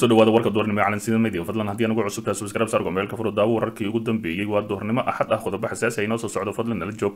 kusoo dhawaada warka duwarnimo ee sida media fadlan haddii aan ugu cusubtahay subscribe saar gombeelka furo daawo wararkii ugu dambeeyey waa duwarnimo axad ah qodobo xasaasi ay ah, noo soo socdo fadlan nala joog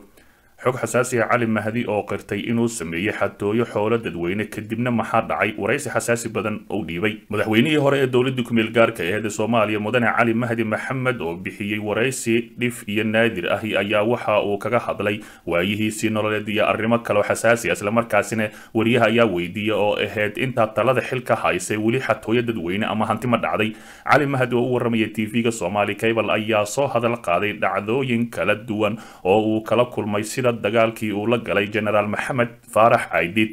xog xasaasiga ah, cali mahdi oo qirtay inuu sameeyey xatooyo xoolo dadweyne kadibna maxaa dhacay waraysi xasaasi badan uu dhiibay madaxweynihii hore ee dowladda kumeelgaarka gaarka ah soomaaliya mudane cali mahdi maxamed oo bixiyey waraysi dhif iyo naadir ahi ayaa waxa uu kaga hadlay waayihiisii nololeed iyo arrimo kaleo xasaasi ah, islamarkaasina wariyaha ayaa weydiiya oo ahayd intaa talada xilka haysay weli xatooyo dadweyne ama hanti ma dhacday cali mahdi oo u waramaya tv-ga soomaali cable ayaa soo hadal qaaday dhacdooyin kala duwan oo uu kala kulmay sida dagaalkii uu la galay generaal maxamed faarax caydid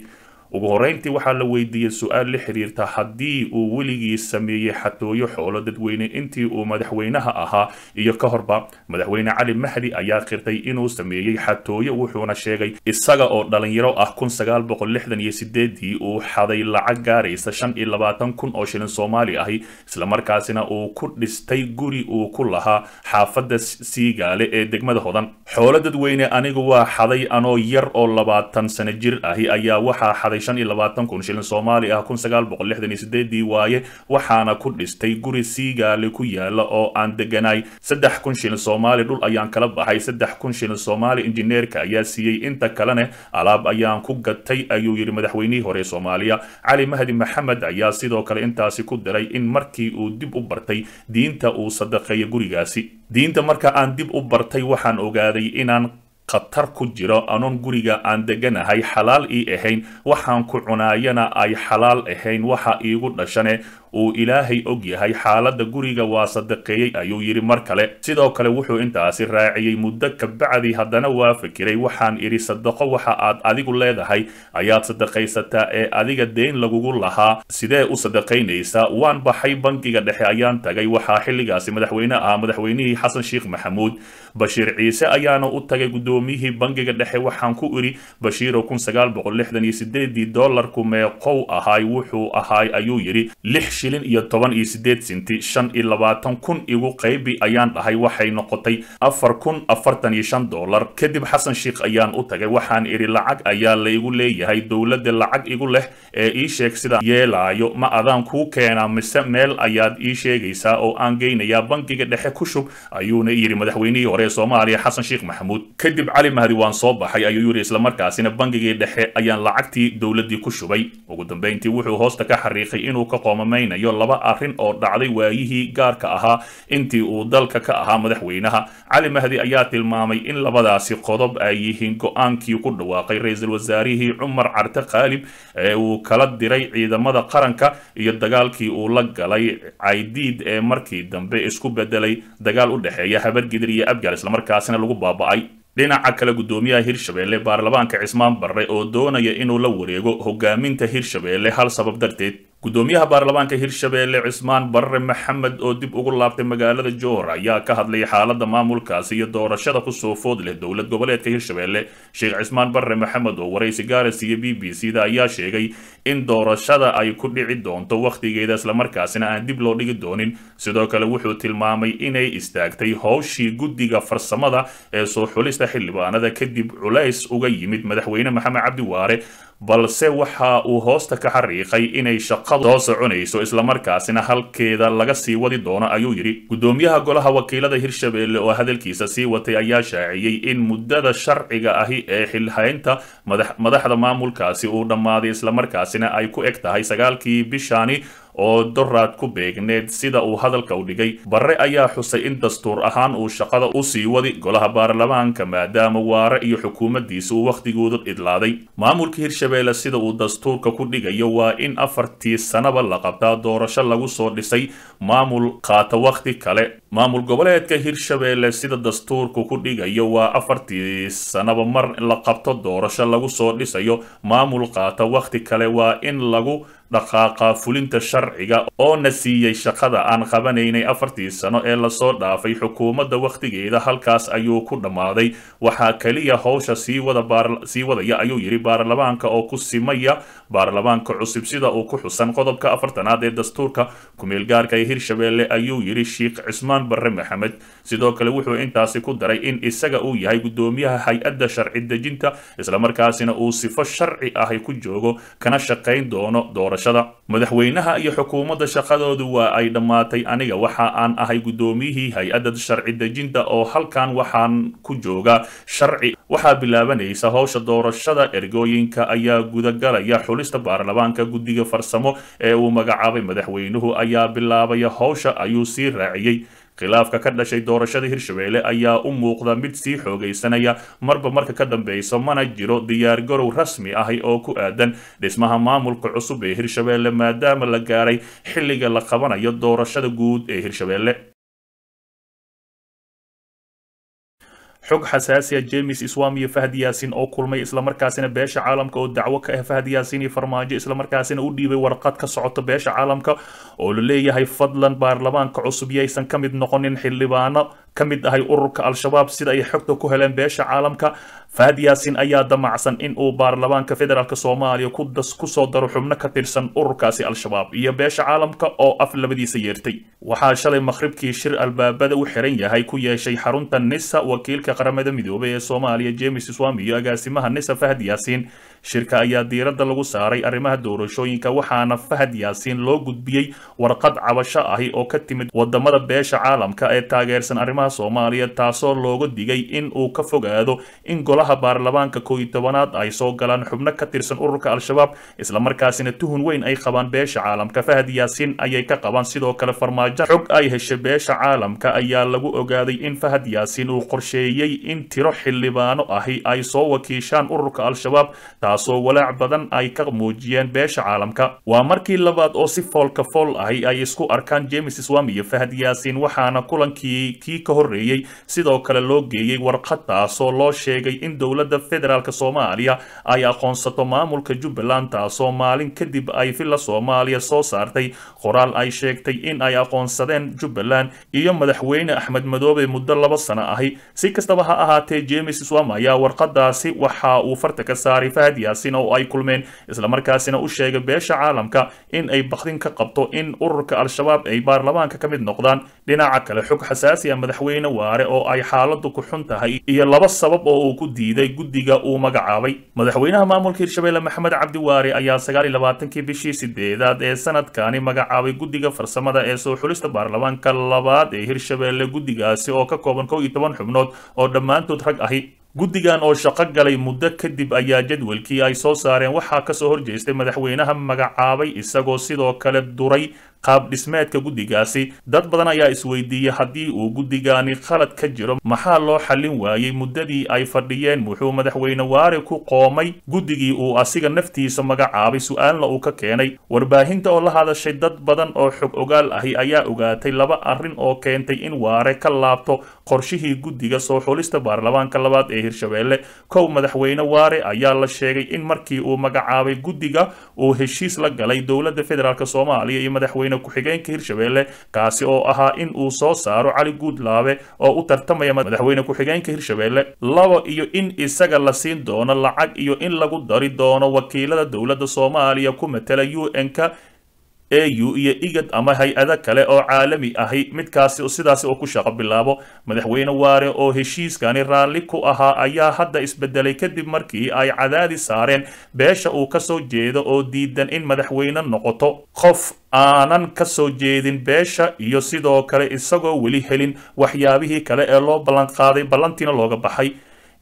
ugu horeyntii waxaa la weydiiyey su'aal la xiriirta haddii uu weligii sameeyey xatooyo xoolo dadweyne intii uu madaxweynaha ahaa iyo ka horba madaxweyne cali maxdi ayaa qirtay inuu sameeyey xatooyo wuxuuna sheegay isaga oo dhalinyaro ah kun sagaal boqol lixdan iyo sideedii uu xaday lacag gaaraysa shan iyo labaatan kun oo shilin soomaali ahi islamarkaasina uu ku dhistay guri uu ku lahaa xaafadda siigaale ee degmada hodan xoolo dadweyne anigu waa xaday anoo yar oo labaatan sano jir ahi ayaa waxaa xaday shan iyo soomaali ah kun sagaal boqol lixdan iyo sideedii waaye waxaana ku dhistay guri siigaali ku yaala oo aan deganaay saddex kun shilin soomaali dhul ayaan kala baxay saddex kun shilin soomaali injineerka ayaa siiyey inta kalene alaab ayaan ku gatay ayuu yidhi madaxweynihii hore soomaaliya cali mahdi maxamed ayaa sidoo kale intaasi ku diray in markii uu dib u bartay diinta uu sadaqeeya gurigaasi diinta marka aan dib u bartay waxaan ogaaday inaan khatar ku jiro anoon guriga aan deganahay xalaal ii ahayn waxaan ku cunaayana ay xalaal ahayn waxa iigu dhashane uu ilaahay og yahay xaaladda guriga waa sadaqeeyey ayuu yidhi mar kale sidoo kale wuxuu intaasi raaciyey muddo kabacdi haddana waa fikiray waxaan idhi sadaqo waxa aad adigu leedahay ayaad sadaqaysataa ee adiga deyn lagugu lahaa sidee u sadaqaynaysaa waan baxay bankiga dhexe ayaan tagay waxaa xilligaasi madaxweyne ahaa madaxweynihii xasan sheikh maxamuud bashiir ciise ayaana u tagay guddoomiyihii bangiga dhexe waxaan ku idhi bashiirow kun sagaal boqol lixdan iyo sideedii doolarku meeqow ahaay wuxuu ahaay ayuu yidhi lix shilin iyo toban iyo sideed sinti shan iyo labaatan kun igu qaybi ayaan dhahay waxay noqotay afar kun afartan iyo shan dollar kadib xasan sheikh ayaan u tagay waxaan idhi lacag ayaa laigu leeyahay dowladda lacag igu leh ee ii sheeg sidaan yeelaayo ma adaan kuu keenaa mise meel ayaad ii sheegaysaa oo aan geynayaa bangiga dhexe ku shub ayuuna yidhi madaxweynihii hore ee soomaaliya xasan sheikh maxamuud kadib cali mahdi waan soo baxay ayuu yidhi islamarkaasina bangigii dhexe ayaan lacagtii dowladdii ku shubay ugu dambayntii wuxuu hoosta ka xariiqay inuu ka qoomamayn weynayo laba arrin oo dhacday waayihii gaarka ahaa intii uu dalka ka ahaa madaxweynaha cali mahdi ayaa tilmaamay in labadaasi qodob ay yihiin go-aankii ku dhawaaqay ra-iisul wasaarihii cumar carte khaalib ee uu kala diray ciidamada qaranka iyo dagaalkii uu la galay caydiid ee markii dambe isku bedelay dagaal u dhexeeya habargidir iyo abgaal islamarkaasina lagu baaba'ay dhinaca kale guddoomiyaha hirshabelle baarlamaanka cismaan barre oo doonaya inuu la wareego hogaaminta hirshabeelle hal sabab darteed gudoomiyaha baarlamaanka hirshabeelle cismaan barre maxamed oo dib ugu laabtay magaalada joor ayaa ka hadlay xaalada maamulkaasi iyo doorashada kusoo food leh dowlad goboleedka hirshabeelle sheekh cismaan barre maxamed oo waraysi gaara siiya b b c da ayaa sheegay in doorashada ay ku dhici doonto wakhtigeeda islamarkaasina aan dib loo dhigi doonin sidoo kale wuxuu tilmaamay inay istaagtay howshii guddiga farsamada ee soo xulista xildhibaanada kadib culays uga yimid madaxweyne maxamed cabdi waare balse waxa uu hoosta ka xariiqay inay shaqo shaqadu soo soconayso islamarkaasina halkeeda laga sii wadi doono ayuu yidhi gudoomiyaha golaha wakiilada hirshabeelle oo hadalkiisa sii watay ayaa shaaciyey in muddada sharciga ahi ee xilhaynta madaxda maamulkaasi uu dhammaaday islamarkaasina ay ku eg tahay sagaalkii bishaani oo doraad ku beegneed sida uu hadalka u dhigay barre ayaa xusay in dastuur ahaan uu shaqada u sii wadi golaha baarlamaanka maadaama waare iyo xukuumaddiisa uu wakhtigooda idlaaday maamulka hirshabeelle sida uu dastuurka ku dhigayo waa in afartii sanaba la qabtaa doorasho lagu soo dhisay maamul qaata wakhti kale maamul goboleedka hirshabeelle sida dastuurka ku dhigayo waa afartii sanaba mar la qabto doorasho lagu soo dhisayo maamul qaata wakhti kale waa in lagu dhaqaaqa fulinta sharciga oo na siiyey shaqada aan qabanaynay afartii sano ee lasoo dhaafay xukuumadda wakhtigeeda halkaas ayuu ku dhammaaday waxaa keliya howsha sii wadaya ayuu yidhi baarlamaanka oo ku simaya baarlamaanka cusub sida uu ku xusan qodobka afartanaad ee dastuurka kumeelgaarka ee hirshabeelle ayuu yidhi sheikh cismaan barre maxamed sidoo kale wuxuu intaasi ku daray in isaga uu yahay guddoomiyaha hay-adda sharci dejinta islamarkaasina uu sifo sharci ahi ku joogo kana shaqayn doono doorasho doorashada madaxweynaha iyo xukuumadda shaqadoodu waa ay dhammaatay aniga waxa aan ahay guddoomiyihii hay-adda sharci dejinta oo halkan waxaan ku jooga sharci waxaa bilaabanaysa howsha doorashada ergooyinka ayaa gudagalaya xulista baarlamaanka guddiga farsamo ee uu magacaabay madaxweynuhu ayaa bilaabaya howsha ayuu sii raaciyey khilaafka ka dhashay doorashada hirshabeelle ayaa u muuqda mid sii xoogaysanaya marba marka ka dambeyso mana jiro diyaargarow rasmi ahi oo ku aadan dhismaha maamulka cusub ee hirshabeelle maadaama la gaaray xilliga la qabanayo doorashada guud ee hirshabeelle xog xasaasiya a ah, jemis iyo fahd yaasin oo kulmay islamarkaasina beesha caalamka oo dacwo ka ah fahd yaasin iyo farmaajo islamarkaasina u dhiibay warqad ka socota beesha caalamka oo la leeyahay fadlan baarlamaanka cusub yaysan ka mid noqonin xildhibaano ka mid ahay ururka al-shabaab sida ay xogta ku heleen beesha caalamka fahad yaasin ayaa damacsan in uu baarlamaanka federaalk soomaaliya kudas kusoo daro xubno ka tirsan ururkaasi al-shabaab iyo beesha caalamka oo af labadiisa yeertay waxaa shalay makhribkii shir albaabada u xiran yahay ku yeeshay xarunta nisa wakiilka qaramada midoobay ee soomaaliya jemes swami iyo agaasimaha nisa fahad yaasiin shirka ayaa diiradda lagu saaray arrimaha doorashooyinka waxaana fahad yaasiin loo gudbiyey warqad cabasho ahi oo ka timid wadamada beesha caalamka ee taageersan arrimaha soomaaliya taasoo looga digay in uu ka fogaado in golaha baarlamaanka koo tobanaad ay soo galaan xubno ka tirsan ururka al-shabaab isla markaasina tuhun weyn ay qabaan beesha caalamka fahad yaasiin ayay ka qabaan sidoo kale farmaajo xog ay heshay beesha caalamka ayaa lagu ogaaday in fahad yaasiin uu qorsheeyey in tiro xildhibaano ahi ay soo wakiishaan ururka al-shabaab taasoo walaac badan ay ka muujiyeen beesha caalamka waa markii labaad oo si foolka fool ahi ay isku arkaan james swam iyo fahad yaasiin waxaana kulankii kii ka horreeyey sidoo kale loo geeyey warqad taasoo loo sheegay in dowladda federaalk soomaaliya ay aqoonsato maamulka jubbaland taasoo maalin kadib ay villa soomaaliya soo saartay qoraal ay sheegtay in ay aqoonsadeen jubbaland iyo madaxweyne axmed madoobe muddo laba sano ahi si kastaba ha ahaatee james swam ayaa warqadaasi waxa uu farta ka saaray fahad siyaasiin oo ay kulmeen islamarkaasina u sheegay beesha caalamka in ay bakdin ka qabto in ururka al-shabaab ay baarlamaanka ka mid noqdaan dhinaca kale xog xasaasi a ah madaxweyne waare oo ay xaaladu ku xun tahay iyo laba sabab oo uu ku diiday guddiga uu magacaabay madaxweynaha maamulka hirshabelle maxamed cabdi waare ayaa sagaaliylabaatankii bishii sideedaad ee sanadkani magacaabay guddiga farsamada ee soo xulista baarlamaanka labaad ee hirshabeelle guddigaasi oo ka kooban kow iyo toban xubnood oo dhammaantood rag ahi guddigan oo shaqo galay muddo kadib ayaa jadwalkii ay soo saareen waxaa kasoo horjeestay madaxweynaha magacaabay isagoo sidoo kale duray qaab dhismeedka guddigaasi dad badan ayaa isweydiiya haddii uu guddigaani khalad ka jiro maxaa loo xallin waayey muddadii ay fadhiyeen muxuu madaxweyne waare ku qoomay guddigii uu asiga naftiisa magacaabay su-aalna uu ka keenay warbaahinta oo la hadashay dad badan oo xog ogaal ahi ayaa ogaatay laba arrin oo keentay in waare ka laabto qorshihii guddiga soo xulista baarlamaanka labaad ee hirshabeelle kow madaxweyne waare ayaa la sheegay in markii uu magacaabay guddiga uu heshiis la galay dowladda federaalk soomaaliya iyo madaxweyne madaxweyne ku-xigeenka hirshabelle kaasi oo ahaa in uu soo saaro cali guudlaabe oo u tartamaya madaxweyne ku-xigeenka hirshabeelle labo iyo in isaga la siin doono lacag iyo in lagu dari doono wakiilada dowladda soomaaliya ku matela u n-ka au iyo igad ama hay-ado kale oo caalami ahi midkaasi sidaasi uu ku shaqo bilaabo madaxweyne waare oo heshiiskani raalli ku ahaa ayaa hadda isbedelay kadib markii ay cadaadi saareen beesha uu kasoo jeedo oo diidan in madaxweyne noqoto qof aanan kasoo jeedin beesha iyo sidoo kale isagoo weli helin waxyaabihii kale ee loo ballanqaaday ballantiina looga baxay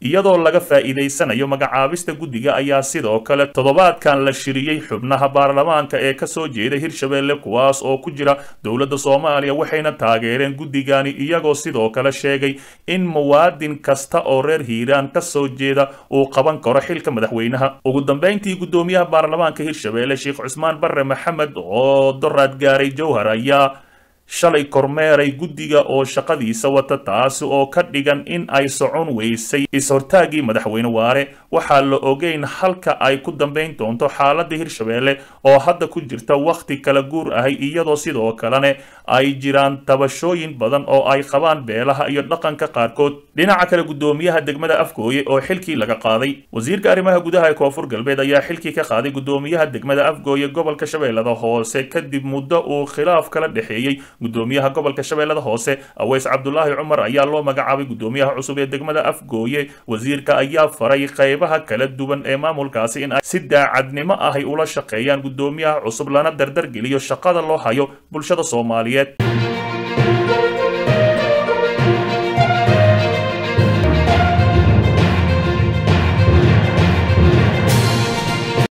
iyadoo laga faa'iidaysanayo magacaabista guddiga ayaa sidoo kale toddobaadkan la shiriyey xubnaha baarlamaanka ee kasoo jeeda hirshabeelle kuwaas oo ku jira dowladda soomaaliya waxayna taageereen guddigani iyagoo sidoo kale sheegay in muwaadin kasta oo reer hiiraan kasoo jeeda uu qaban karo xilka madaxweynaha ugu dambeyntii guddoomiyaha baarlamaanka hirshabeelle sheekh cusmaan barre maxamed oo doraad gaaray jowhar ayaa shalay kormeeray guddiga oo shaqadiisa wata taasi oo ka dhigan in ay socon weysay is-hortaagii madaxweyne waare waxaa la ogeyn halka ay ku dambayn doonto xaaladda hirshabeelle oo hadda ku jirta wakhti kala guur ahay iyadoo sidoo kalena ay jiraan tabashooyin badan oo ay qabaan beelaha iyo dhaqanka qaarkood dhinaca kale guddoomiyaha degmada afgooye oo xilkii laga qaaday wasiirka arrimaha gudaha ee koonfur galbeed ayaa xilkii ka qaaday guddoomiyaha degmada afgooye gobolka shabeellada hoose kadib muddo uu khilaaf kala dhexeeyey gudoomiyaha gobolka shabeellada hoose aweys cabdulaahi cumar ayaa loo magacaabay gudoomiyaha cusub ee degmada afgooye wasiirka ayaa faray qaybaha kala duwan ee maamulkaasi in ay si daacadnimo ahay ula shaqeeyaan gudoomiyaha cusub lana dardar geliyo shaqada loo hayo bulshada soomaaliyeed